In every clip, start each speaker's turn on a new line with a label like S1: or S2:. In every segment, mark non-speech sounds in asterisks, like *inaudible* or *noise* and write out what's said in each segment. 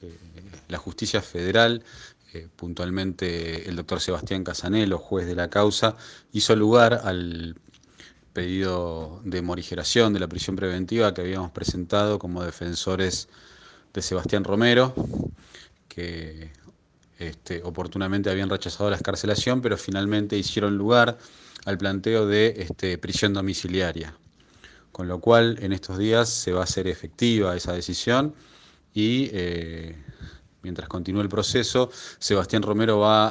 S1: Eh, la justicia federal, eh, puntualmente el doctor Sebastián Casanelo, juez de la causa, hizo lugar al pedido de morigeración de la prisión preventiva que habíamos presentado como defensores de Sebastián Romero, que este, oportunamente habían rechazado la escarcelación, pero finalmente hicieron lugar al planteo de este, prisión domiciliaria. Con lo cual, en estos días se va a hacer efectiva esa decisión y eh, mientras continúa el proceso, Sebastián Romero va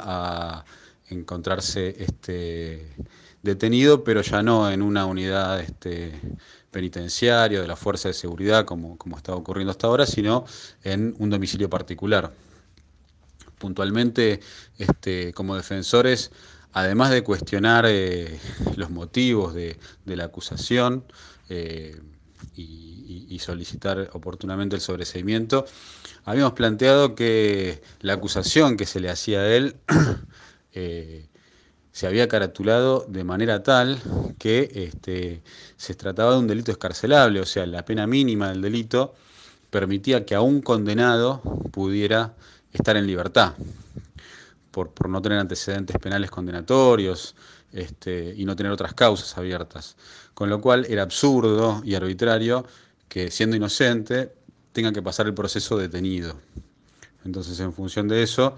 S1: a encontrarse este, detenido, pero ya no en una unidad este, penitenciaria de la Fuerza de Seguridad, como, como está ocurriendo hasta ahora, sino en un domicilio particular. Puntualmente, este, como defensores, además de cuestionar eh, los motivos de, la acusación, eh, y, solicitar oportunamente el sobreseimiento, habíamos planteado que la acusación que se le hacía a él *clears throat* eh, se había caratulado de manera tal que este, se trataba de un delito escarcelable, o sea, la pena mínima del delito permitía que a un condenado pudiera estar en libertad por, por no tener antecedentes penales condenatorios, este, y no tener otras causas abiertas. Con lo cual era absurdo y arbitrario que siendo inocente tenga que pasar el proceso detenido. Entonces, en función de eso,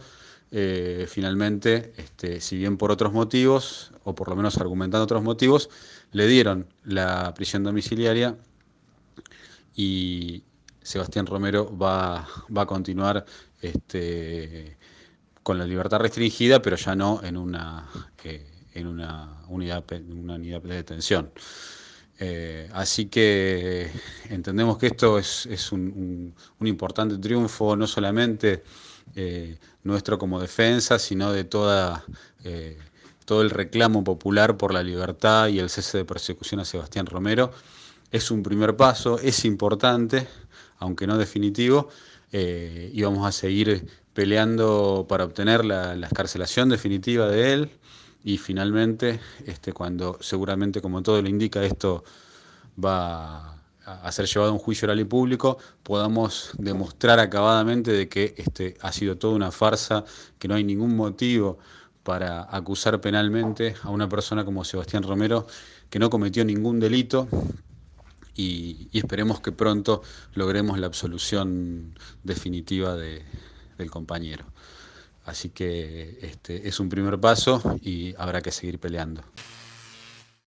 S1: eh, finalmente, este, si bien por otros motivos, o por lo menos argumentando otros motivos, le dieron la prisión domiciliaria y Sebastián Romero va, a continuar este, con la libertad restringida, pero ya no en una... Eh, en una unidad, una unidad de detención. Eh, así que eh, entendemos que esto es, un, importante triunfo, no solamente eh, nuestro como defensa, sino de toda, todo el reclamo popular por la libertad y el cese de persecución a Sebastián Romero. Es un primer paso, es importante, aunque no definitivo, y vamos a seguir peleando para obtener la escarcelación definitiva de él y finalmente, este, cuando seguramente, como todo lo indica, esto va a ser llevado a un juicio oral y público, podamos demostrar acabadamente de que este, ha sido toda una farsa, que no hay ningún motivo para acusar penalmente a una persona como Sebastián Romero, que no cometió ningún delito, y, esperemos que pronto logremos la absolución definitiva del compañero. Así que este, es un primer paso y habrá que seguir peleando.